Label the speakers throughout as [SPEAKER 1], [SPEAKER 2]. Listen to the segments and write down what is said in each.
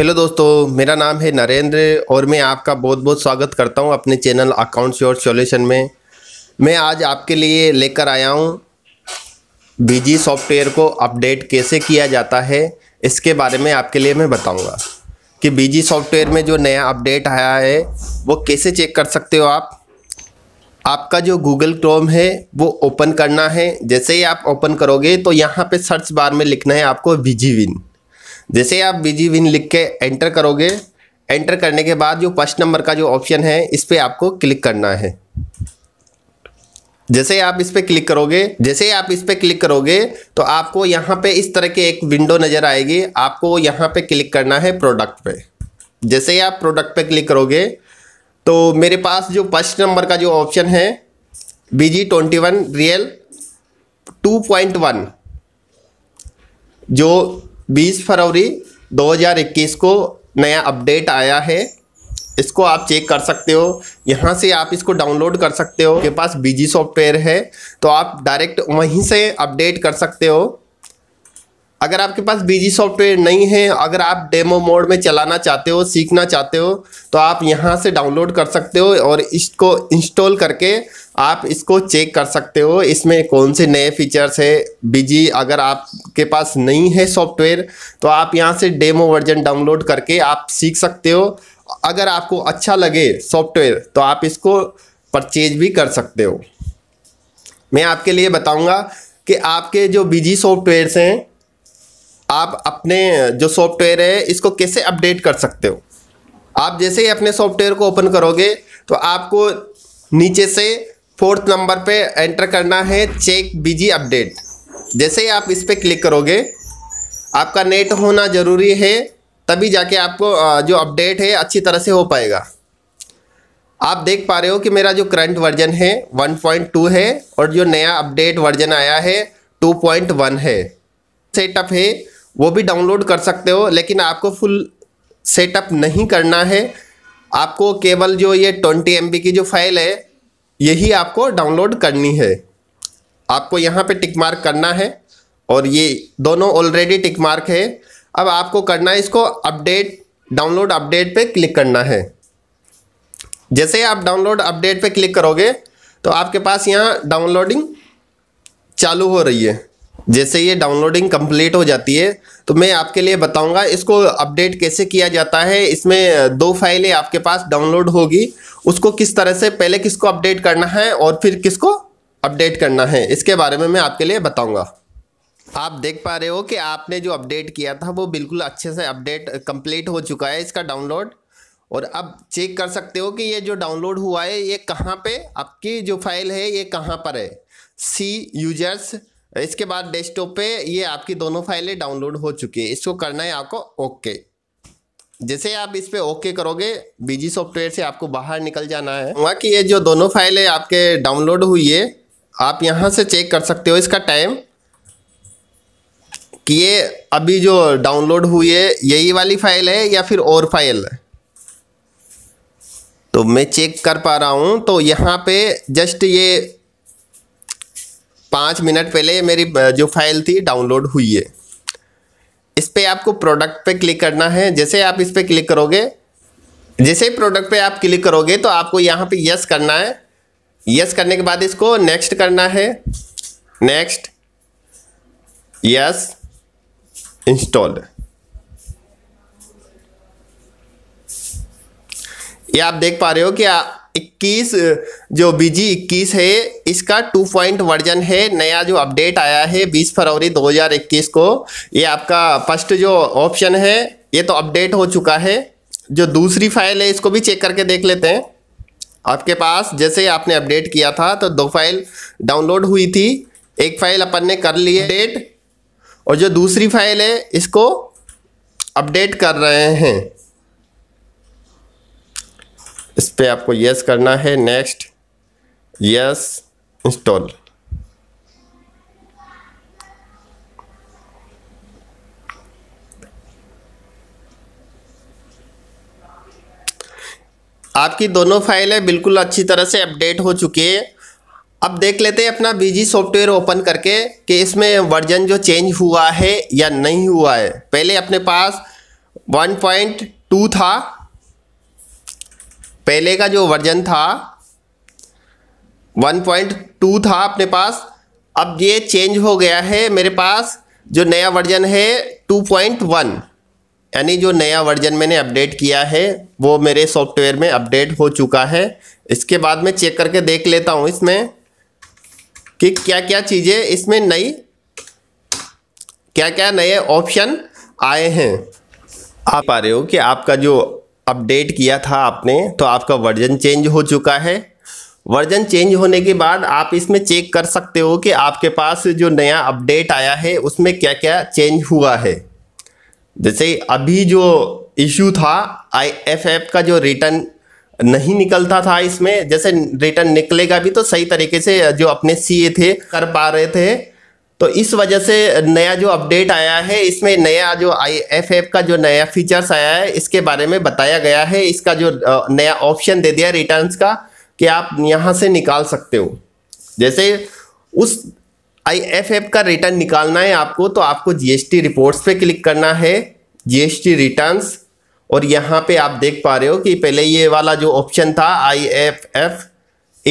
[SPEAKER 1] hello दोस्तों मेरा नाम है नरेंद्र और मैं आपका बहुत बहुत स्वागत करता हूं अपने चैनल अकाउंट्स योर सॉल्यूशन में मैं आज आपके लिए लेकर आया हूं बीजी सॉफ्टवेयर को अपडेट कैसे किया जाता है इसके बारे में आपके लिए मैं बताऊंगा कि बीजी सॉफ्टवेयर में जो नया अपडेट आया है वो कैसे चेक कर सकते हो आप आपका जो गूगल क्रोम है वो ओपन करना है जैसे ही आप ओपन करोगे तो यहाँ पर सर्च बार में लिखना है आपको बीजी विन जैसे आप बीजी विन लिख के एंटर करोगे एंटर करने के बाद जो फर्स्ट नंबर का जो ऑप्शन है इस पर आपको क्लिक करना है जैसे आप इस पर क्लिक करोगे जैसे आप इस पर क्लिक करोगे तो आपको यहाँ पे इस तरह के एक विंडो नज़र आएगी आपको यहाँ पे क्लिक करना है प्रोडक्ट पे जैसे आप प्रोडक्ट पे क्लिक करोगे तो मेरे पास जो फर्स्ट नंबर का जो ऑप्शन है B G twenty one real two point one जो 20 फरवरी 2021 को नया अपडेट आया है इसको आप चेक कर सकते हो यहाँ से आप इसको डाउनलोड कर सकते हो के पास बीजी सॉफ्टवेयर है तो आप डायरेक्ट वहीं से अपडेट कर सकते हो अगर आपके पास बीजी सॉफ्टवेयर नहीं है अगर आप डेमो मोड में चलाना चाहते हो सीखना चाहते हो तो आप यहाँ से डाउनलोड कर सकते हो और इसको इंस्टॉल करके आप इसको चेक कर सकते हो इसमें कौन से नए फीचर्स है बीजी अगर आपके पास नहीं है सॉफ्टवेयर तो आप यहाँ से डेमो वर्जन डाउनलोड करके आप सीख सकते हो अगर आपको अच्छा लगे सॉफ्टवेयर तो आप इसको परचेज भी कर सकते हो मैं आपके लिए बताऊँगा कि आपके जो बीजी सॉफ्टवेयर्स हैं आप अपने जो सॉफ्टवेयर है इसको कैसे अपडेट कर सकते हो आप जैसे ही अपने सॉफ्टवेयर को ओपन करोगे तो आपको नीचे से फोर्थ नंबर पे एंटर करना है चेक बिजी अपडेट जैसे ही आप इस पर क्लिक करोगे आपका नेट होना ज़रूरी है तभी जाके आपको जो अपडेट है अच्छी तरह से हो पाएगा आप देख पा रहे हो कि मेरा जो करंट वर्जन है 1.2 है और जो नया अपडेट वर्जन आया है 2.1 है सेटअप है वो भी डाउनलोड कर सकते हो लेकिन आपको फुल सेटअप नहीं करना है आपको केवल जो ये ट्वेंटी एम की जो फाइल है यही आपको डाउनलोड करनी है आपको यहाँ पे टिक मार्क करना है और ये दोनों ऑलरेडी टिक मार्क है अब आपको करना है इसको अपडेट डाउनलोड अपडेट पे क्लिक करना है जैसे आप डाउनलोड अपडेट पे क्लिक करोगे तो आपके पास यहाँ डाउनलोडिंग चालू हो रही है जैसे ये डाउनलोडिंग कंप्लीट हो जाती है तो मैं आपके लिए बताऊंगा इसको अपडेट कैसे किया जाता है इसमें दो फाइलें आपके पास डाउनलोड होगी उसको किस तरह से पहले किसको अपडेट करना है और फिर किसको अपडेट करना है इसके बारे में मैं आपके लिए बताऊंगा आप देख पा रहे हो कि आपने जो अपडेट किया था वो बिल्कुल अच्छे से अपडेट कम्प्लीट हो चुका है इसका डाउनलोड और अब चेक कर सकते हो कि ये जो डाउनलोड हुआ है ये कहाँ पर आपकी जो फाइल है ये कहाँ पर है सी यूजर्स इसके बाद डेस्कटॉप पे ये आपकी दोनों फाइलें डाउनलोड हो चुकी है इसको करना है आपको ओके जैसे आप इस पर ओके करोगे बीजी सॉफ्टवेयर से आपको बाहर निकल जाना है वहाँ की ये जो दोनों फाइलें आपके डाउनलोड हुई है आप यहाँ से चेक कर सकते हो इसका टाइम कि ये अभी जो डाउनलोड हुई है यही वाली फाइल है या फिर और फाइल है तो मैं चेक कर पा रहा हूँ तो यहाँ पे जस्ट ये पाँच मिनट पहले मेरी जो फाइल थी डाउनलोड हुई है इस पर आपको प्रोडक्ट पे क्लिक करना है जैसे आप इस पर क्लिक करोगे जैसे ही प्रोडक्ट पे आप क्लिक करोगे तो आपको यहाँ पे यस करना है यस करने के बाद इसको नेक्स्ट करना है नेक्स्ट यस इंस्टॉल ये आप देख पा रहे हो कि इक्कीस जो बीजी इक्कीस है इसका टू पॉइंट वर्जन है नया जो अपडेट आया है बीस फरवरी 2021 को ये आपका फर्स्ट जो ऑप्शन है ये तो अपडेट हो चुका है जो दूसरी फाइल है इसको भी चेक करके देख लेते हैं आपके पास जैसे आपने अपडेट किया था तो दो फाइल डाउनलोड हुई थी एक फाइल अपन ने कर ली है और जो दूसरी फाइल है इसको अपडेट कर रहे हैं इस पर आपको यस करना है नेक्स्ट यस इंस्टॉल आपकी दोनों फाइलें बिल्कुल अच्छी तरह से अपडेट हो चुकी है अब देख लेते हैं अपना बीजी सॉफ्टवेयर ओपन करके कि इसमें वर्जन जो चेंज हुआ है या नहीं हुआ है पहले अपने पास 1.2 था पहले का जो वर्जन था 1.2 था अपने पास अब ये चेंज हो गया है मेरे पास जो नया वर्जन है 2.1 यानी जो नया वर्जन मैंने अपडेट किया है वो मेरे सॉफ्टवेयर में अपडेट हो चुका है इसके बाद मैं चेक करके देख लेता हूँ इसमें कि क्या क्या चीज़ें इसमें नई क्या क्या नए ऑप्शन आए हैं आप आ रहे हो कि आपका जो अपडेट किया था आपने तो आपका वर्जन चेंज हो चुका है वर्जन चेंज होने के बाद आप इसमें चेक कर सकते हो कि आपके पास जो नया अपडेट आया है उसमें क्या क्या चेंज हुआ है जैसे अभी जो इशू था आई एफ एफ का जो रिटर्न नहीं निकलता था इसमें जैसे रिटर्न निकलेगा भी तो सही तरीके से जो अपने सीए थे कर पा रहे थे तो इस वजह से नया जो अपडेट आया है इसमें नया जो आई एफ एफ का जो नया फीचर्स आया है इसके बारे में बताया गया है इसका जो नया ऑप्शन दे दिया रिटर्न्स का कि आप यहाँ से निकाल सकते हो जैसे उस आई एफ एफ का रिटर्न निकालना है आपको तो आपको जीएसटी रिपोर्ट्स पे क्लिक करना है जीएसटी रिटर्न्स और यहाँ पे आप देख पा रहे हो कि पहले ये वाला जो ऑप्शन था I F F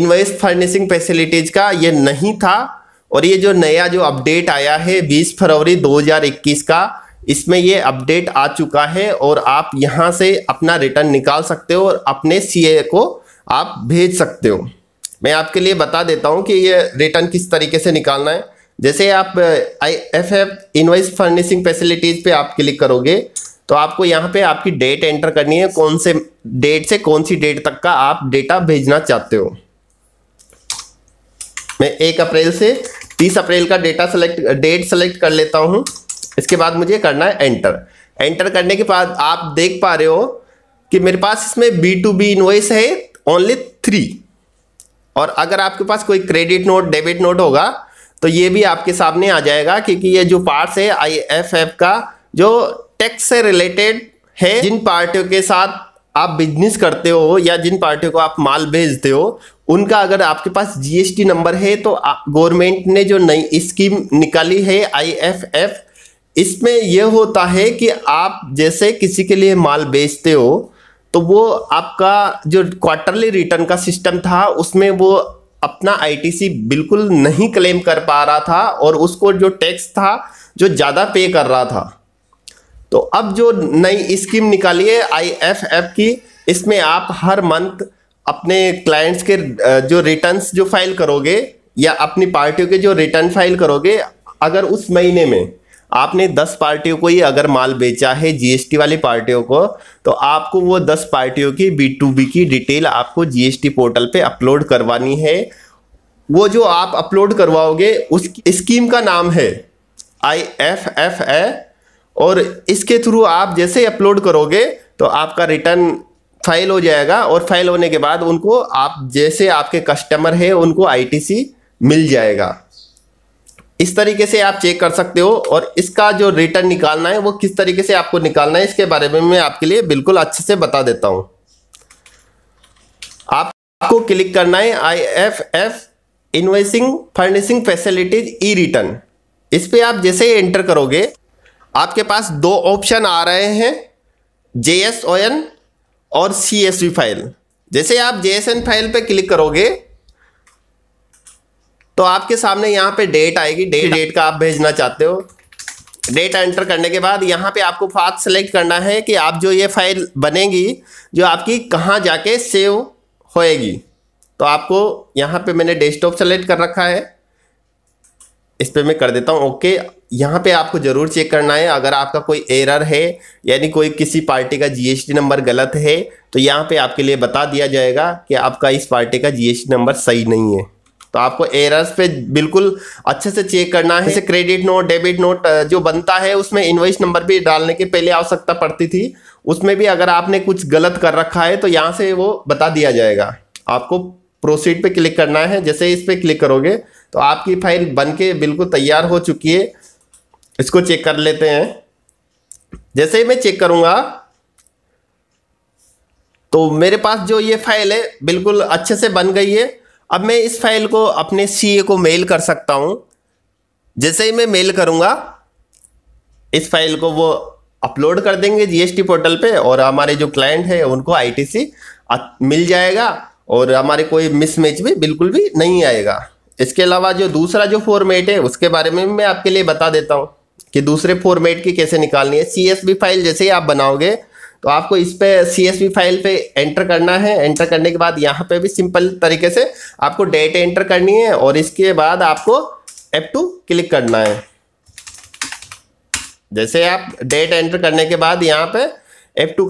[SPEAKER 1] invest furnishing facilities का ये नहीं था और ये जो नया जो अपडेट आया है 20 फरवरी 2021 का इसमें ये अपडेट आ चुका है और आप यहाँ से अपना रिटर्न निकाल सकते हो और अपने सीए को आप भेज सकते हो मैं आपके लिए बता देता हूँ कि ये रिटर्न किस तरीके से निकालना है जैसे आप I F F invoice furnishing facilities पे आप क्लिक करोगे तो आपको यहाँ पे आपकी डेट एंटर करनी है कौन से डेट से कौन सी डेट तक का आप डेटा भेजना चाहते हो मैं एक अप्रैल से तीस अप्रैल का डेटा सेलेक्ट डेट सेलेक्ट कर लेता हूँ इसके बाद मुझे करना है एंटर एंटर करने के बाद आप देख पा रहे हो कि मेरे पास इसमें बी टू बी इनवॉइस है ओनली थ्री और अगर आपके पास कोई क्रेडिट नोट डेबिट नोट होगा तो ये भी आपके सामने आ जाएगा क्योंकि ये जो पार्ट्स है आई एफ एफ का जो टैक्स से रिलेटेड है जिन पार्टियों के साथ आप बिजनेस करते हो या जिन पार्टियों को आप माल भेजते हो उनका अगर आपके पास जीएसटी नंबर है तो गवर्नमेंट ने जो नई स्कीम निकाली है आईएफएफ इसमें यह होता है कि आप जैसे किसी के लिए माल बेचते हो तो वो आपका जो क्वार्टरली रिटर्न का सिस्टम था उसमें वो अपना आईटीसी बिल्कुल नहीं क्लेम कर पा रहा था और उसको जो टैक्स था जो ज़्यादा पे कर रहा था तो अब जो नई स्कीम निकाली है आई एफ एफ की इसमें आप हर मंथ अपने क्लाइंट्स के जो रिटर्न्स जो फाइल करोगे या अपनी पार्टियों के जो रिटर्न फाइल करोगे अगर उस महीने में आपने 10 पार्टियों को ही अगर माल बेचा है जीएसटी वाली पार्टियों को तो आपको वो 10 पार्टियों की बी टू बी की डिटेल आपको जीएसटी पोर्टल पे अपलोड करवानी है वो जो आप अपलोड करवाओगे उस स्कीम का नाम है आई एफ एफ ए और इसके थ्रू आप जैसे ही अपलोड करोगे तो आपका रिटर्न फाइल हो जाएगा और फाइल होने के बाद उनको आप जैसे आपके कस्टमर है उनको आईटीसी मिल जाएगा इस तरीके से आप चेक कर सकते हो और इसका जो रिटर्न निकालना है वो किस तरीके से आपको निकालना है इसके बारे में मैं आपके लिए बिल्कुल अच्छे से बता देता हूँ आपको क्लिक करना है I F F invoicing furnishing facilities E return इस पर आप जैसे ही एंटर करोगे आपके पास दो ऑप्शन आ रहे हैं जे एस ओ एन और सी एस वी फाइल जैसे आप जे एस एन फाइल पर क्लिक करोगे तो आपके सामने यहाँ पे डेट आएगी डेट डेट का आप भेजना चाहते हो डेट एंटर करने के बाद यहाँ पे आपको पाथ सेलेक्ट करना है कि आप जो ये फाइल बनेगी जो आपकी कहाँ जाके सेव होएगी तो आपको यहाँ पे मैंने डेस्कटॉप सेलेक्ट कर रखा है इस पर मैं कर देता हूँ ओके यहाँ पे आपको ज़रूर चेक करना है अगर आपका कोई एरर है यानी कोई किसी पार्टी का जीएसटी नंबर गलत है तो यहाँ पे आपके लिए बता दिया जाएगा कि आपका इस पार्टी का जीएसटी नंबर सही नहीं है तो आपको एरर्स पे बिल्कुल अच्छे से चेक करना है जैसे क्रेडिट नोट डेबिट नोट जो बनता है उसमें इन्वाइस नंबर भी डालने की पहले आवश्यकता पड़ती थी उसमें भी अगर आपने कुछ गलत कर रखा है तो यहाँ से वो बता दिया जाएगा आपको प्रोसीड पर क्लिक करना है जैसे इस पर क्लिक करोगे तो आपकी फाइल बन के बिल्कुल तैयार हो चुकी है इसको चेक कर लेते हैं जैसे ही मैं चेक करूँगा तो मेरे पास जो ये फाइल है बिल्कुल अच्छे से बन गई है अब मैं इस फाइल को अपने सी को मेल कर सकता हूँ जैसे ही मैं मेल करूंगा इस फाइल को वो अपलोड कर देंगे जीएसटी पोर्टल पे और हमारे जो क्लाइंट है उनको आईटीसी मिल जाएगा और हमारे कोई मिसमैच भी बिल्कुल भी नहीं आएगा इसके अलावा जो दूसरा जो फॉर्मेट है उसके बारे में भी मैं आपके लिए बता देता हूँ कि दूसरे फॉर्मेट की कैसे निकालनी है सी फाइल जैसे ही आप बनाओगे तो आपको इस पर सी फाइल पे एंटर करना है एंटर करने के बाद यहाँ पे भी सिंपल तरीके से आपको डेट एंटर करनी है और इसके बाद आपको एप टू क्लिक करना है जैसे आप डेट एंटर करने के बाद यहाँ पे एप टू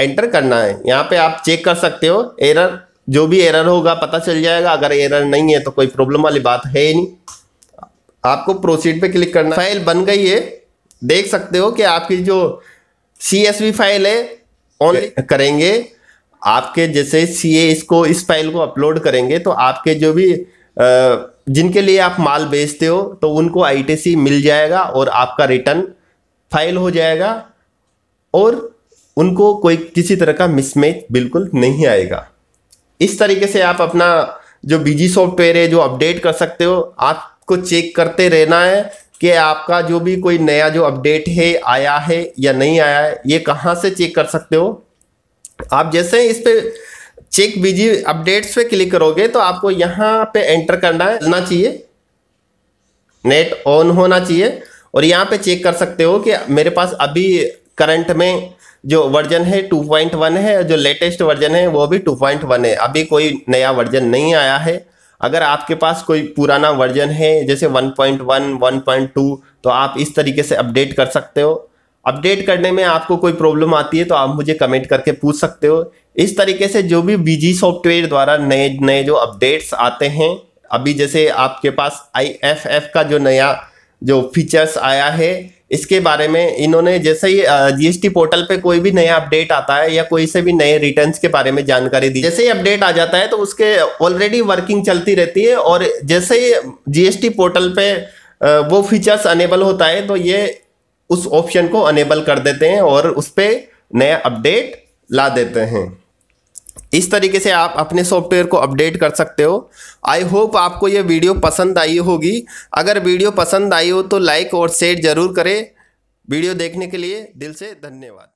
[SPEAKER 1] एंटर करना है यहाँ पे आप चेक कर सकते हो एरर जो भी एरर होगा पता चल जाएगा अगर एरर नहीं है तो कोई प्रॉब्लम वाली बात है ही नहीं आपको प्रोसीड पे क्लिक करना फाइल बन गई है देख सकते हो कि आपकी जो सी फाइल है ऑनली करेंगे आपके जैसे सी इसको इस फाइल को अपलोड करेंगे तो आपके जो भी जिनके लिए आप माल बेचते हो तो उनको सी मिल जाएगा और आपका रिटर्न फाइल हो जाएगा और उनको कोई किसी तरह का मिसमैच बिल्कुल नहीं आएगा इस तरीके से आप अपना जो बिजी सॉफ्टवेयर है जो अपडेट कर सकते हो आपको चेक करते रहना है कि आपका जो भी कोई नया जो अपडेट है आया है या नहीं आया है ये कहाँ से चेक कर सकते हो आप जैसे इस पर चेक बिजी अपडेट्स पे क्लिक करोगे तो आपको यहाँ पे एंटर करना है ना चाहिए नेट ऑन होना चाहिए और यहाँ पे चेक कर सकते हो कि मेरे पास अभी करंट में जो वर्जन है 2.1 है जो लेटेस्ट वर्जन है वो भी 2.1 है अभी कोई नया वर्जन नहीं आया है अगर आपके पास कोई पुराना वर्जन है जैसे 1.1 1.2 तो आप इस तरीके से अपडेट कर सकते हो अपडेट करने में आपको कोई प्रॉब्लम आती है तो आप मुझे कमेंट करके पूछ सकते हो इस तरीके से जो भी बीजी सॉफ्टवेयर द्वारा नए नए जो अपडेट्स आते हैं अभी जैसे आपके पास आई एफ एफ का जो नया जो फीचर्स आया है इसके बारे में इन्होंने जैसे ही जीएसटी पोर्टल पे कोई भी नया अपडेट आता है या कोई से भी नए रिटर्न्स के बारे में जानकारी दी जैसे ही अपडेट आ जाता है तो उसके ऑलरेडी वर्किंग चलती रहती है और जैसे ही जीएसटी पोर्टल पे वो फीचर्स अनेबल होता है तो ये उस ऑप्शन को अनेबल कर देते हैं और उस पर नया अपडेट ला देते हैं इस तरीके से आप अपने सॉफ्टवेयर को अपडेट कर सकते हो आई होप आपको ये वीडियो पसंद आई होगी अगर वीडियो पसंद आई हो तो लाइक और शेयर ज़रूर करें वीडियो देखने के लिए दिल से धन्यवाद